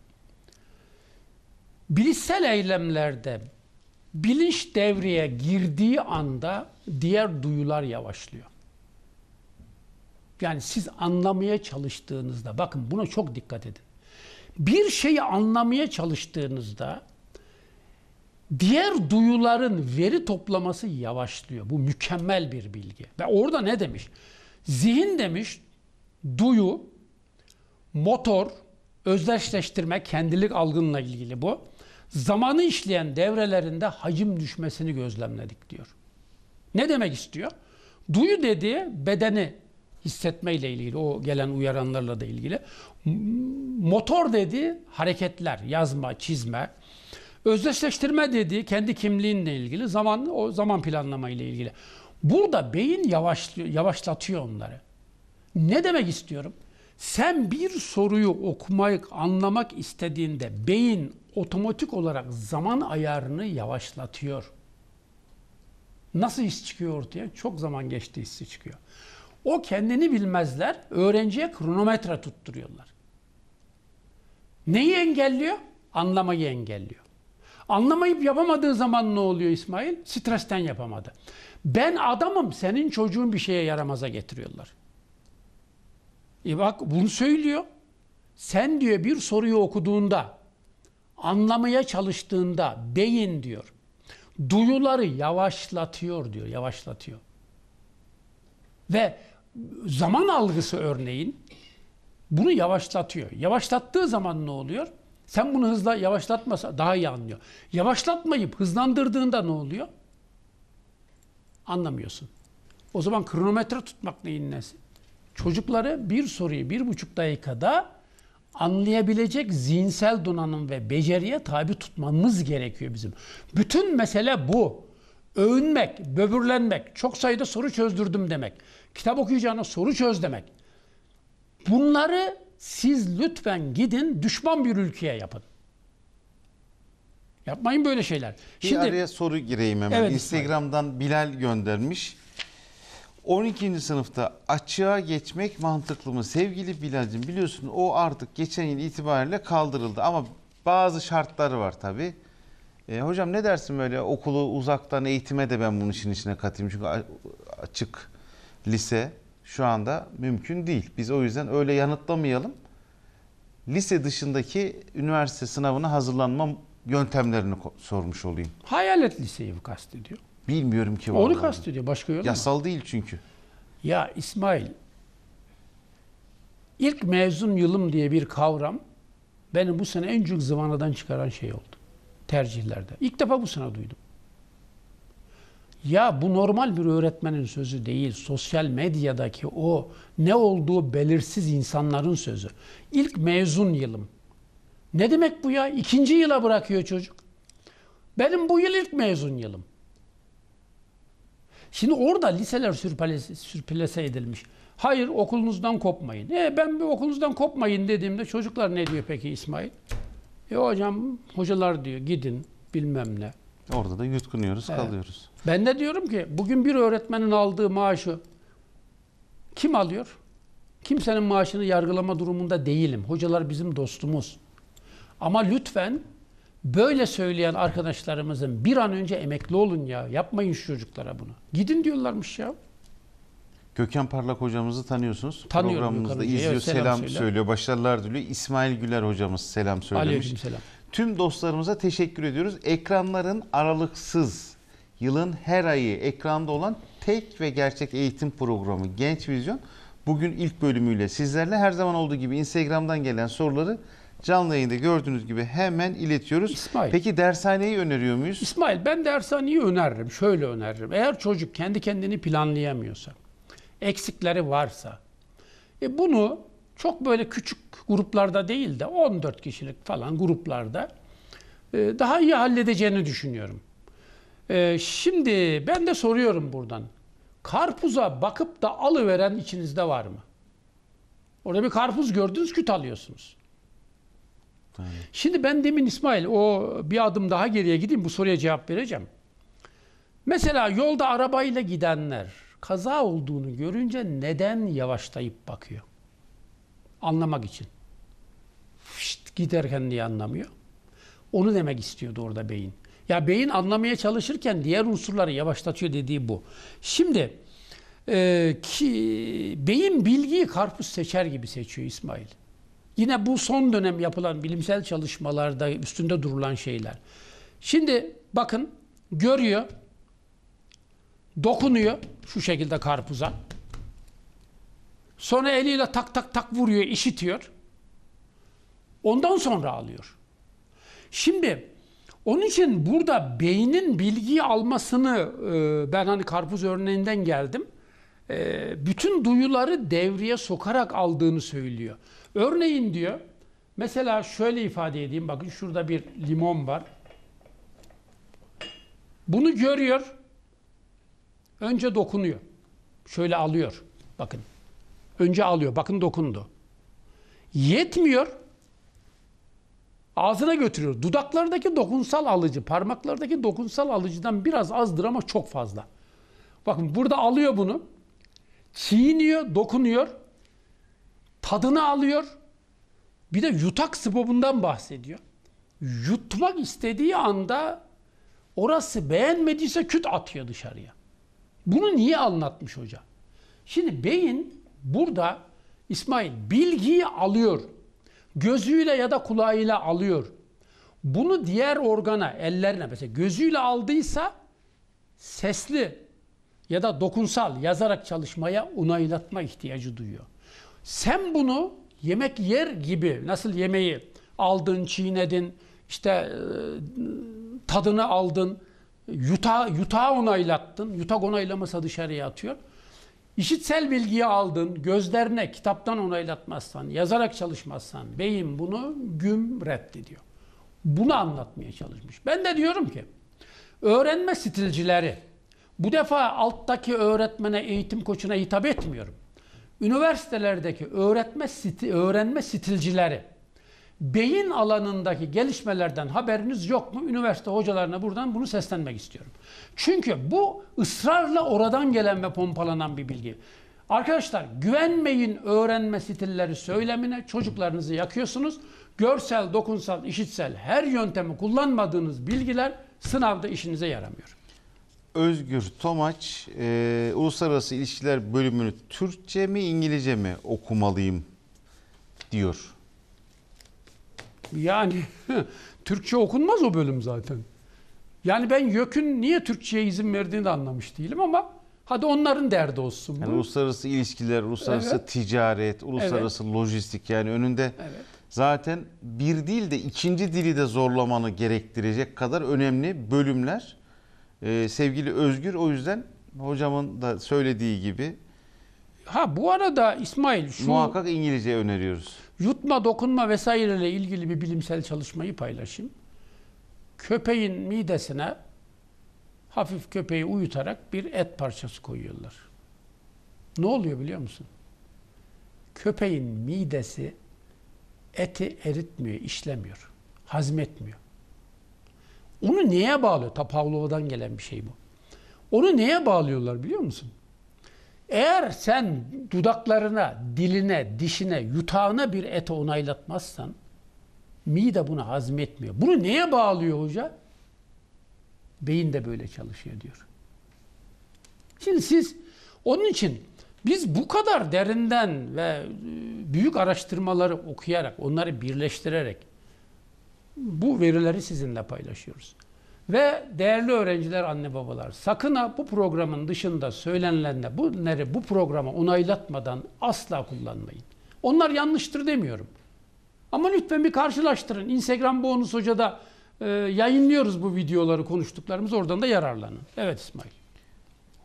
Bilişsel eylemlerde Bilinç devreye girdiği anda diğer duyular yavaşlıyor. Yani siz anlamaya çalıştığınızda, bakın buna çok dikkat edin. Bir şeyi anlamaya çalıştığınızda diğer duyuların veri toplaması yavaşlıyor. Bu mükemmel bir bilgi. Ve orada ne demiş? Zihin demiş, duyu, motor, özdeşleştirme, kendilik algınla ilgili bu zamanı işleyen devrelerinde hacim düşmesini gözlemledik diyor. Ne demek istiyor? Duyu dediği bedeni hissetmeyle ilgili, o gelen uyaranlarla da ilgili. Motor dediği hareketler, yazma, çizme. Özdeşleştirme dediği kendi kimliğinle ilgili, zaman o zaman planlama ile ilgili. Burada beyin yavaşlıyor, yavaşlatıyor onları. Ne demek istiyorum? Sen bir soruyu okumak, anlamak istediğinde beyin otomatik olarak zaman ayarını yavaşlatıyor. Nasıl iş çıkıyor ortaya? Çok zaman geçti hissi çıkıyor. O kendini bilmezler, öğrenciye kronometre tutturuyorlar. Neyi engelliyor? Anlamayı engelliyor. Anlamayıp yapamadığı zaman ne oluyor İsmail? Stresten yapamadı. Ben adamım, senin çocuğun bir şeye yaramaza getiriyorlar. E bak bunu söylüyor. Sen diyor bir soruyu okuduğunda, anlamaya çalıştığında beyin diyor. Duyuları yavaşlatıyor diyor, yavaşlatıyor. Ve zaman algısı örneğin bunu yavaşlatıyor. Yavaşlattığı zaman ne oluyor? Sen bunu hızla yavaşlatmasa daha iyi anlıyor. Yavaşlatmayıp hızlandırdığında ne oluyor? Anlamıyorsun. O zaman kronometre tutmak neyin nesi? çocukları bir soruyu bir buçuk dakikada anlayabilecek zihinsel donanım ve beceriye tabi tutmamız gerekiyor bizim. Bütün mesele bu. Övünmek, böbürlenmek, çok sayıda soru çözdürdüm demek. Kitap okuyacağına soru çöz demek. Bunları siz lütfen gidin düşman bir ülkeye yapın. Yapmayın böyle şeyler. Bir Şimdi, araya soru gireyim hemen. Evet, Instagram'dan Bilal göndermiş. 12. sınıfta açığa geçmek mantıklı mı? Sevgili Bilal'cim biliyorsun o artık geçen yıl itibariyle kaldırıldı ama bazı şartları var tabi E, hocam ne dersin böyle okulu uzaktan eğitime de ben bunun için içine katayım. Çünkü açık lise şu anda mümkün değil. Biz o yüzden öyle yanıtlamayalım. Lise dışındaki üniversite sınavına hazırlanma yöntemlerini sormuş olayım. Hayalet liseyi kastediyor. Bilmiyorum ki vallahi. Onu kastediyor. Başka yolu Yasal mu? değil çünkü. Ya İsmail, ilk mezun yılım diye bir kavram beni bu sene en çok zıvanadan çıkaran şey oldu. Tercihlerde. İlk defa bu sene duydum. Ya bu normal bir öğretmenin sözü değil. Sosyal medyadaki o ne olduğu belirsiz insanların sözü. İlk mezun yılım. Ne demek bu ya? İkinci yıla bırakıyor çocuk. Benim bu yıl ilk mezun yılım. Şimdi orada liseler sürpülese, edilmiş. Hayır okulunuzdan kopmayın. E ben bir okulunuzdan kopmayın dediğimde çocuklar ne diyor peki İsmail? E hocam hocalar diyor gidin bilmem ne. Orada da yutkunuyoruz evet. kalıyoruz. Ben de diyorum ki bugün bir öğretmenin aldığı maaşı kim alıyor? Kimsenin maaşını yargılama durumunda değilim. Hocalar bizim dostumuz. Ama lütfen Böyle söyleyen arkadaşlarımızın bir an önce emekli olun ya. Yapmayın şu çocuklara bunu. Gidin diyorlarmış ya. Gökhan Parlak hocamızı tanıyorsunuz. Tanıyorum Programımızda Gökhan izliyor, Evet, selam, selam söylüyor, başarılar diliyor. İsmail Güler hocamız selam söylemiş. selam. Tüm dostlarımıza teşekkür ediyoruz. Ekranların aralıksız, yılın her ayı ekranda olan tek ve gerçek eğitim programı Genç Vizyon bugün ilk bölümüyle sizlerle her zaman olduğu gibi Instagram'dan gelen soruları canlı yayında gördüğünüz gibi hemen iletiyoruz. İsmail. Peki dershaneyi öneriyor muyuz? İsmail ben dershaneyi öneririm. Şöyle öneririm. Eğer çocuk kendi kendini planlayamıyorsa, eksikleri varsa e bunu çok böyle küçük gruplarda değil de 14 kişilik falan gruplarda e, daha iyi halledeceğini düşünüyorum. E, şimdi ben de soruyorum buradan. Karpuza bakıp da alıveren içinizde var mı? Orada bir karpuz gördünüz küt alıyorsunuz. Şimdi ben demin İsmail o bir adım daha geriye gideyim bu soruya cevap vereceğim. Mesela yolda arabayla gidenler kaza olduğunu görünce neden yavaşlayıp bakıyor? Anlamak için. Fışt giderken niye anlamıyor? Onu demek istiyordu orada beyin. Ya beyin anlamaya çalışırken diğer unsurları yavaşlatıyor dediği bu. Şimdi e, ki, beyin bilgiyi karpuz seçer gibi seçiyor İsmail. Yine bu son dönem yapılan bilimsel çalışmalarda üstünde durulan şeyler. Şimdi bakın görüyor, dokunuyor şu şekilde karpuza. Sonra eliyle tak tak tak vuruyor, işitiyor. Ondan sonra alıyor. Şimdi onun için burada beynin bilgiyi almasını e, ben hani karpuz örneğinden geldim. E, bütün duyuları devreye sokarak aldığını söylüyor. Örneğin diyor, mesela şöyle ifade edeyim. Bakın şurada bir limon var. Bunu görüyor. Önce dokunuyor. Şöyle alıyor. Bakın. Önce alıyor. Bakın dokundu. Yetmiyor. Ağzına götürüyor. Dudaklardaki dokunsal alıcı, parmaklardaki dokunsal alıcıdan biraz azdır ama çok fazla. Bakın burada alıyor bunu. Çiğniyor, dokunuyor tadını alıyor. Bir de yutak sıbabından bahsediyor. Yutmak istediği anda orası beğenmediyse küt atıyor dışarıya. Bunu niye anlatmış hoca? Şimdi beyin burada İsmail bilgiyi alıyor. Gözüyle ya da kulağıyla alıyor. Bunu diğer organa, ellerine mesela gözüyle aldıysa sesli ya da dokunsal yazarak çalışmaya onaylatma ihtiyacı duyuyor. Sen bunu yemek yer gibi nasıl yemeği aldın, çiğnedin, işte e, tadını aldın, yuta, yuta onaylattın. Yutak onaylamasa dışarıya atıyor. İşitsel bilgiyi aldın, gözlerine kitaptan onaylatmazsan, yazarak çalışmazsan beyin bunu güm reddediyor. Bunu anlatmaya çalışmış. Ben de diyorum ki öğrenme stilcileri bu defa alttaki öğretmene, eğitim koçuna hitap etmiyorum üniversitelerdeki öğretme stil, öğrenme stilcileri beyin alanındaki gelişmelerden haberiniz yok mu? Üniversite hocalarına buradan bunu seslenmek istiyorum. Çünkü bu ısrarla oradan gelen ve pompalanan bir bilgi. Arkadaşlar güvenmeyin öğrenme stilleri söylemine çocuklarınızı yakıyorsunuz. Görsel, dokunsal, işitsel her yöntemi kullanmadığınız bilgiler sınavda işinize yaramıyor. Özgür Tomaç, e, Uluslararası İlişkiler bölümünü Türkçe mi İngilizce mi okumalıyım diyor. Yani Türkçe okunmaz o bölüm zaten. Yani ben YÖK'ün niye Türkçe'ye izin verdiğini de anlamış değilim ama hadi onların derdi olsun. Bu. Yani uluslararası ilişkiler, uluslararası evet. ticaret, uluslararası evet. lojistik yani önünde evet. zaten bir dil de ikinci dili de zorlamanı gerektirecek kadar önemli bölümler ee, sevgili Özgür. O yüzden hocamın da söylediği gibi Ha bu arada İsmail şu muhakkak İngilizce öneriyoruz. Yutma, dokunma vesaireyle ilgili bir bilimsel çalışmayı paylaşayım. Köpeğin midesine hafif köpeği uyutarak bir et parçası koyuyorlar. Ne oluyor biliyor musun? Köpeğin midesi eti eritmiyor, işlemiyor, hazmetmiyor. Onu neye bağlıyor? Ta gelen bir şey bu. Onu neye bağlıyorlar biliyor musun? Eğer sen dudaklarına, diline, dişine, yutağına bir ete onaylatmazsan mide bunu hazmetmiyor. Bunu neye bağlıyor hoca? Beyin de böyle çalışıyor diyor. Şimdi siz onun için biz bu kadar derinden ve e, büyük araştırmaları okuyarak, onları birleştirerek bu verileri sizinle paylaşıyoruz. Ve değerli öğrenciler, anne babalar sakın ha bu programın dışında söylenenle bunları bu programa onaylatmadan asla kullanmayın. Onlar yanlıştır demiyorum. Ama lütfen bir karşılaştırın. Instagram Bonus Hoca'da e, yayınlıyoruz bu videoları konuştuklarımız. Oradan da yararlanın. Evet İsmail.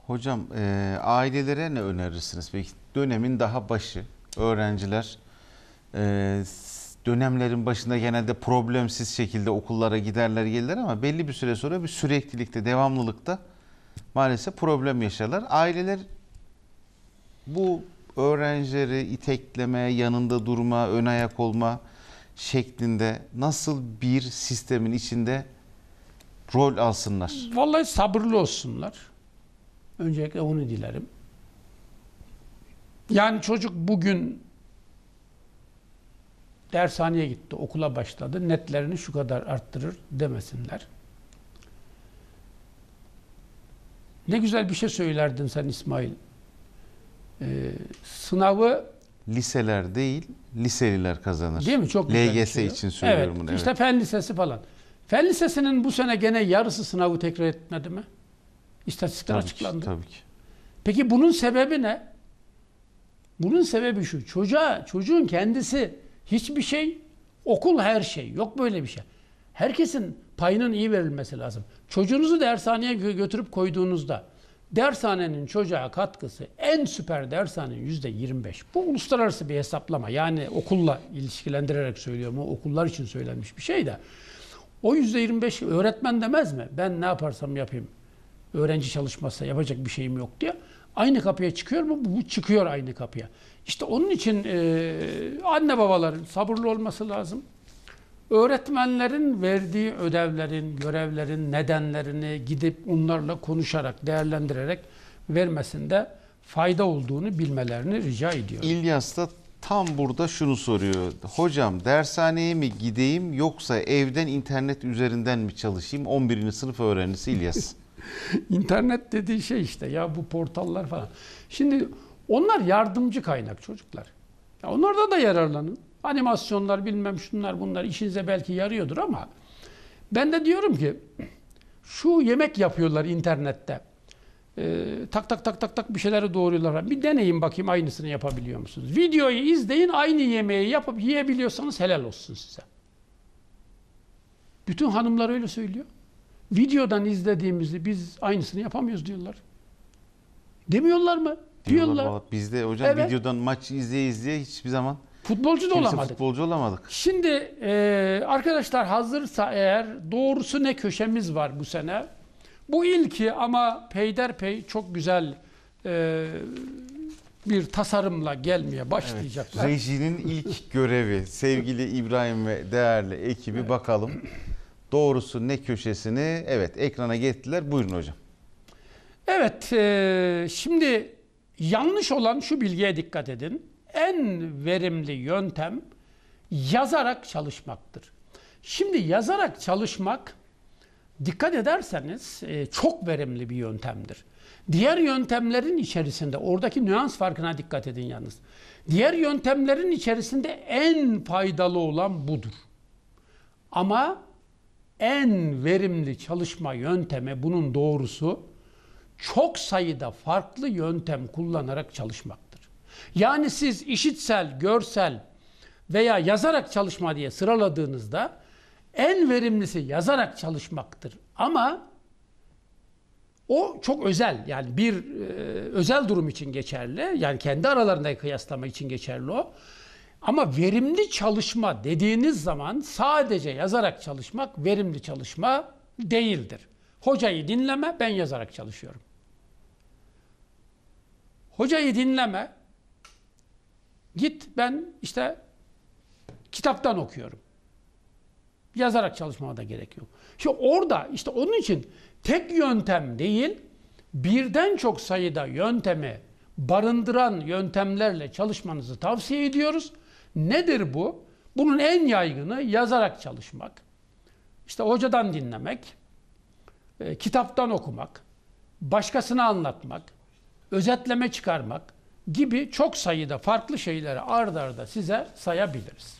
Hocam e, ailelere ne önerirsiniz? Peki dönemin daha başı. Öğrenciler e, dönemlerin başında genelde problemsiz şekilde okullara giderler gelirler ama belli bir süre sonra bir süreklilikte, devamlılıkta maalesef problem yaşarlar. Aileler bu öğrencileri itekleme, yanında durma, ön ayak olma şeklinde nasıl bir sistemin içinde rol alsınlar? Vallahi sabırlı olsunlar. Öncelikle onu dilerim. Yani çocuk bugün dershaneye gitti, okula başladı, netlerini şu kadar arttırır demesinler. Ne güzel bir şey söylerdin sen İsmail. Ee, sınavı liseler değil, liseliler kazanır. Değil mi? Çok güzel. LGS şey. için söylüyorum evet, bunu. İşte evet. fen lisesi falan. Fen lisesinin bu sene gene yarısı sınavı tekrar etmedi mi? İstatistikler tabii açıklandı. Ki, tabii ki. Peki bunun sebebi ne? Bunun sebebi şu. Çocuğa, çocuğun kendisi Hiçbir şey, okul her şey. Yok böyle bir şey. Herkesin payının iyi verilmesi lazım. Çocuğunuzu dershaneye götürüp koyduğunuzda dershanenin çocuğa katkısı en süper dershanenin yüzde 25. Bu uluslararası bir hesaplama. Yani okulla ilişkilendirerek söylüyorum. O okullar için söylenmiş bir şey de. O yüzde 25 öğretmen demez mi? Ben ne yaparsam yapayım. Öğrenci çalışmazsa yapacak bir şeyim yok diye. Aynı kapıya çıkıyor mu? Bu çıkıyor aynı kapıya. İşte onun için e, anne babaların sabırlı olması lazım. Öğretmenlerin verdiği ödevlerin, görevlerin nedenlerini gidip onlarla konuşarak, değerlendirerek vermesinde fayda olduğunu bilmelerini rica ediyorum. İlyas da tam burada şunu soruyor. Hocam dershaneye mi gideyim yoksa evden internet üzerinden mi çalışayım? 11. sınıf öğrencisi İlyas. İnternet dediği şey işte ya bu portallar falan. Şimdi onlar yardımcı kaynak çocuklar. Ya onlarda da yararlanın. Animasyonlar bilmem şunlar bunlar işinize belki yarıyordur ama ben de diyorum ki şu yemek yapıyorlar internette. Ee, tak tak tak tak tak bir şeyleri doğruyorlar. Bir deneyin bakayım aynısını yapabiliyor musunuz? Videoyu izleyin aynı yemeği yapıp yiyebiliyorsanız helal olsun size. Bütün hanımlar öyle söylüyor. Videodan izlediğimizi biz aynısını yapamıyoruz diyorlar. Demiyorlar mı? diyorlar. diyorlar. Bizde hocam evet. videodan maç izleye izleye hiçbir zaman futbolcu da olamadık. futbolcu olamadık. Şimdi e, arkadaşlar hazırsa eğer doğrusu ne köşemiz var bu sene. Bu ilki ama peyderpey çok güzel e, bir tasarımla gelmeye başlayacaklar. Evet, rejinin ilk görevi sevgili İbrahim ve değerli ekibi evet. bakalım. Doğrusu ne köşesini evet ekrana getirdiler. Buyurun hocam. Evet e, şimdi Yanlış olan şu bilgiye dikkat edin. En verimli yöntem yazarak çalışmaktır. Şimdi yazarak çalışmak dikkat ederseniz e, çok verimli bir yöntemdir. Diğer yöntemlerin içerisinde oradaki nüans farkına dikkat edin yalnız. Diğer yöntemlerin içerisinde en faydalı olan budur. Ama en verimli çalışma yöntemi bunun doğrusu çok sayıda farklı yöntem kullanarak çalışmaktır. Yani siz işitsel, görsel veya yazarak çalışma diye sıraladığınızda en verimlisi yazarak çalışmaktır. Ama o çok özel yani bir e, özel durum için geçerli. Yani kendi aralarındaki kıyaslama için geçerli o. Ama verimli çalışma dediğiniz zaman sadece yazarak çalışmak verimli çalışma değildir. Hocayı dinleme ben yazarak çalışıyorum. Hocayı dinleme. Git ben işte kitaptan okuyorum. Yazarak çalışmama da gerek yok. Şimdi orada işte onun için tek yöntem değil, birden çok sayıda yöntemi barındıran yöntemlerle çalışmanızı tavsiye ediyoruz. Nedir bu? Bunun en yaygını yazarak çalışmak. İşte hocadan dinlemek, e, kitaptan okumak, başkasına anlatmak, özetleme çıkarmak gibi çok sayıda farklı şeyleri ard arda size sayabiliriz.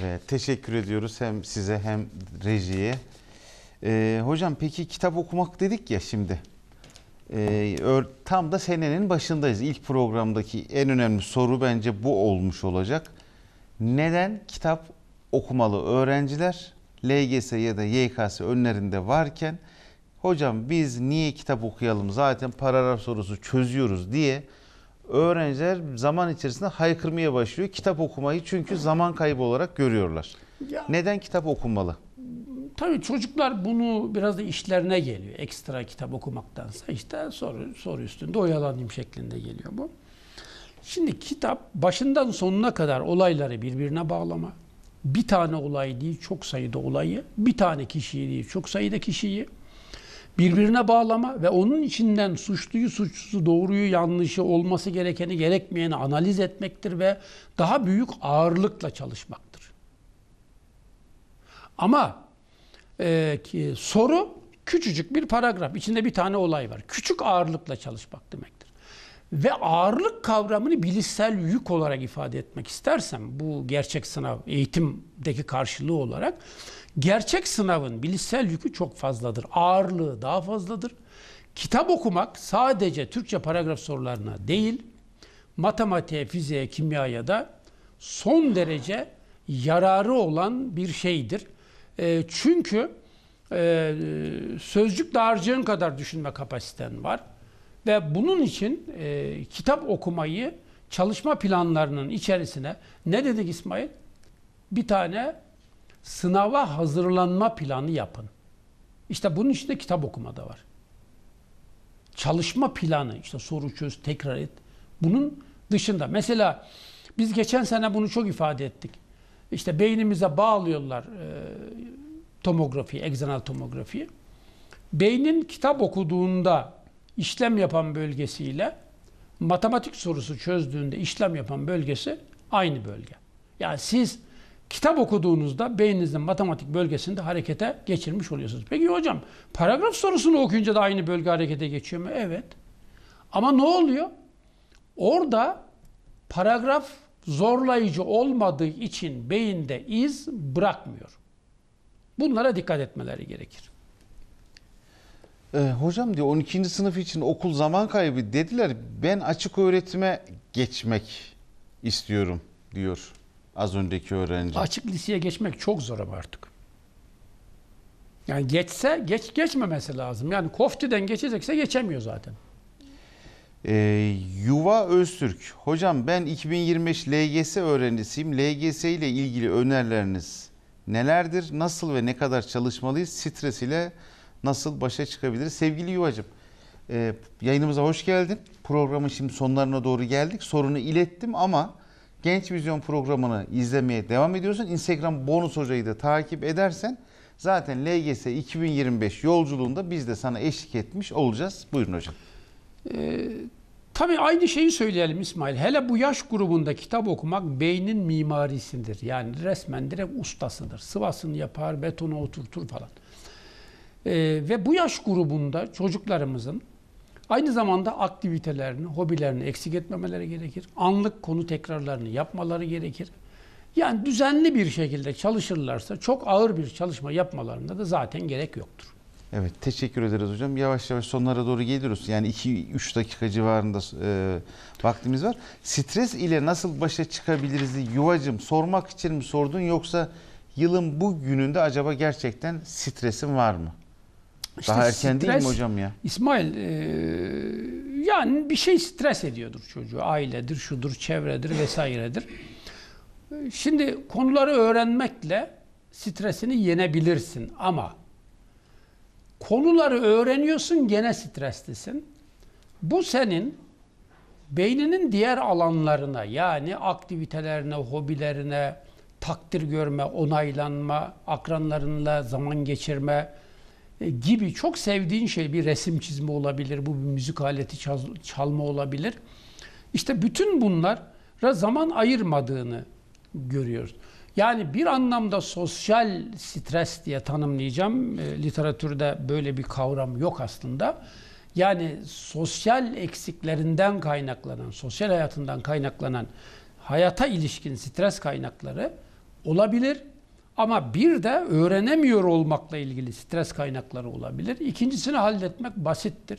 Evet teşekkür ediyoruz hem size hem rejiye. Ee, hocam peki kitap okumak dedik ya şimdi. Ee, tam da senenin başındayız. İlk programdaki en önemli soru bence bu olmuş olacak. Neden kitap okumalı öğrenciler LGS ya da YKS önlerinde varken hocam biz niye kitap okuyalım zaten paragraf sorusu çözüyoruz diye öğrenciler zaman içerisinde haykırmaya başlıyor. Kitap okumayı çünkü zaman kaybı olarak görüyorlar. Ya, Neden kitap okunmalı? Tabii çocuklar bunu biraz da işlerine geliyor. Ekstra kitap okumaktansa işte soru, soru üstünde oyalanayım şeklinde geliyor bu. Şimdi kitap başından sonuna kadar olayları birbirine bağlama. Bir tane olay değil çok sayıda olayı, bir tane kişiyi değil çok sayıda kişiyi birbirine bağlama ve onun içinden suçluyu suçsuzu, doğruyu yanlışı, olması gerekeni gerekmeyeni analiz etmektir ve daha büyük ağırlıkla çalışmaktır. Ama e, ki, soru küçücük bir paragraf, içinde bir tane olay var. Küçük ağırlıkla çalışmak demektir. Ve ağırlık kavramını bilişsel yük olarak ifade etmek istersem, bu gerçek sınav eğitimdeki karşılığı olarak, Gerçek sınavın bilişsel yükü çok fazladır. Ağırlığı daha fazladır. Kitap okumak sadece Türkçe paragraf sorularına değil, matematiğe, fiziğe, kimyaya da son derece yararı olan bir şeydir. E, çünkü e, sözcük dağarcığın kadar düşünme kapasiten var. Ve bunun için e, kitap okumayı çalışma planlarının içerisine ne dedik İsmail? Bir tane sınava hazırlanma planı yapın. İşte bunun içinde kitap okuma da var. Çalışma planı, işte soru çöz, tekrar et. Bunun dışında. Mesela biz geçen sene bunu çok ifade ettik. İşte beynimize bağlıyorlar e, tomografiyi, egzanal tomografiyi. Beynin kitap okuduğunda işlem yapan bölgesiyle matematik sorusu çözdüğünde işlem yapan bölgesi aynı bölge. Yani siz kitap okuduğunuzda beyninizin matematik bölgesinde harekete geçirmiş oluyorsunuz. Peki hocam paragraf sorusunu okuyunca da aynı bölge harekete geçiyor mu? Evet. Ama ne oluyor? Orada paragraf zorlayıcı olmadığı için beyinde iz bırakmıyor. Bunlara dikkat etmeleri gerekir. E, hocam diyor 12. sınıf için okul zaman kaybı dediler. Ben açık öğretime geçmek istiyorum diyor. Az önceki öğrenci. Açık liseye geçmek çok zor ama artık. Yani geçse geç geçmemesi lazım. Yani Kofti'den geçecekse geçemiyor zaten. Ee, Yuva Öztürk. Hocam ben 2025 LGS öğrencisiyim. LGS ile ilgili önerileriniz nelerdir? Nasıl ve ne kadar çalışmalıyız? Stres ile nasıl başa çıkabiliriz? Sevgili Yuvacım e, yayınımıza hoş geldin. Programın şimdi sonlarına doğru geldik. Sorunu ilettim ama Genç Vizyon programını izlemeye devam ediyorsan Instagram bonus hocayı da takip edersen zaten LGS 2025 yolculuğunda biz de sana eşlik etmiş olacağız. Buyurun hocam. Ee, tabii aynı şeyi söyleyelim İsmail. Hele bu yaş grubunda kitap okumak beynin mimarisidir. Yani resmen direkt ustasıdır. Sıvasını yapar, betona oturtur falan. Ee, ve bu yaş grubunda çocuklarımızın Aynı zamanda aktivitelerini, hobilerini eksik etmemeleri gerekir. Anlık konu tekrarlarını yapmaları gerekir. Yani düzenli bir şekilde çalışırlarsa çok ağır bir çalışma yapmalarında da zaten gerek yoktur. Evet teşekkür ederiz hocam. Yavaş yavaş sonlara doğru geliyoruz. Yani 2-3 dakika civarında e, vaktimiz var. Stres ile nasıl başa çıkabiliriz yuvacım sormak için mi sordun yoksa yılın bu gününde acaba gerçekten stresin var mı? İşte Daha erken stres, değil mi hocam ya? İsmail e, yani bir şey stres ediyordur çocuğu. Ailedir, şudur, çevredir vesairedir. Şimdi konuları öğrenmekle stresini yenebilirsin ama konuları öğreniyorsun gene streslisin. Bu senin beyninin diğer alanlarına yani aktivitelerine, hobilerine, takdir görme, onaylanma, akranlarınla zaman geçirme, gibi çok sevdiğin şey bir resim çizme olabilir, bu bir müzik aleti çal çalma olabilir. İşte bütün bunlara zaman ayırmadığını görüyoruz. Yani bir anlamda sosyal stres diye tanımlayacağım. E, literatürde böyle bir kavram yok aslında. Yani sosyal eksiklerinden kaynaklanan, sosyal hayatından kaynaklanan hayata ilişkin stres kaynakları olabilir ama bir de öğrenemiyor olmakla ilgili stres kaynakları olabilir. İkincisini halletmek basittir.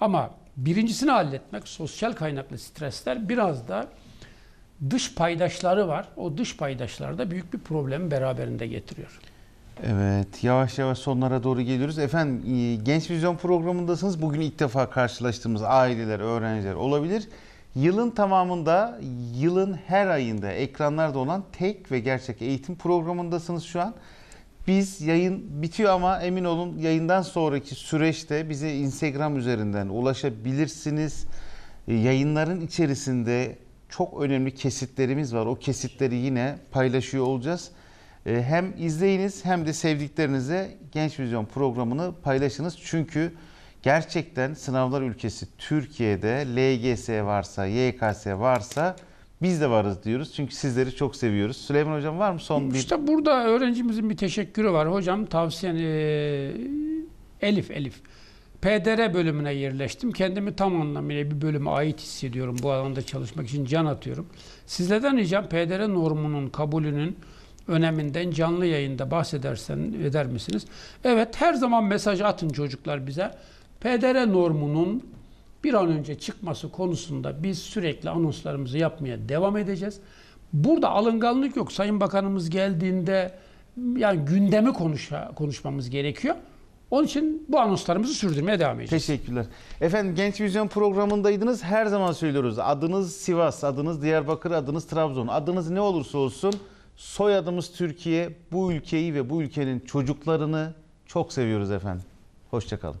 Ama birincisini halletmek sosyal kaynaklı stresler biraz da dış paydaşları var. O dış paydaşlar da büyük bir problemi beraberinde getiriyor. Evet, yavaş yavaş sonlara doğru geliyoruz. Efendim, e, Genç Vizyon programındasınız. Bugün ilk defa karşılaştığımız aileler, öğrenciler olabilir. Yılın tamamında, yılın her ayında ekranlarda olan tek ve gerçek eğitim programındasınız şu an. Biz yayın bitiyor ama emin olun yayından sonraki süreçte bize Instagram üzerinden ulaşabilirsiniz. E, yayınların içerisinde çok önemli kesitlerimiz var. O kesitleri yine paylaşıyor olacağız. E, hem izleyiniz hem de sevdiklerinize Genç Vizyon programını paylaşınız. Çünkü gerçekten sınavlar ülkesi Türkiye'de LGS varsa, YKS varsa biz de varız diyoruz. Çünkü sizleri çok seviyoruz. Süleyman Hocam var mı son bir... İşte burada öğrencimizin bir teşekkürü var. Hocam tavsiyen ee, Elif Elif. PDR bölümüne yerleştim. Kendimi tam anlamıyla bir bölüme ait hissediyorum. Bu alanda çalışmak için can atıyorum. Sizlerden ricam PDR normunun kabulünün öneminden canlı yayında bahsedersen eder misiniz? Evet her zaman mesaj atın çocuklar bize. PDR normunun bir an önce çıkması konusunda biz sürekli anonslarımızı yapmaya devam edeceğiz. Burada alınganlık yok. Sayın Bakanımız geldiğinde yani gündemi konuşa, konuşmamız gerekiyor. Onun için bu anonslarımızı sürdürmeye devam edeceğiz. Teşekkürler. Efendim Genç Vizyon programındaydınız. Her zaman söylüyoruz. Adınız Sivas, adınız Diyarbakır, adınız Trabzon. Adınız ne olursa olsun soyadımız Türkiye. Bu ülkeyi ve bu ülkenin çocuklarını çok seviyoruz efendim. Hoşçakalın.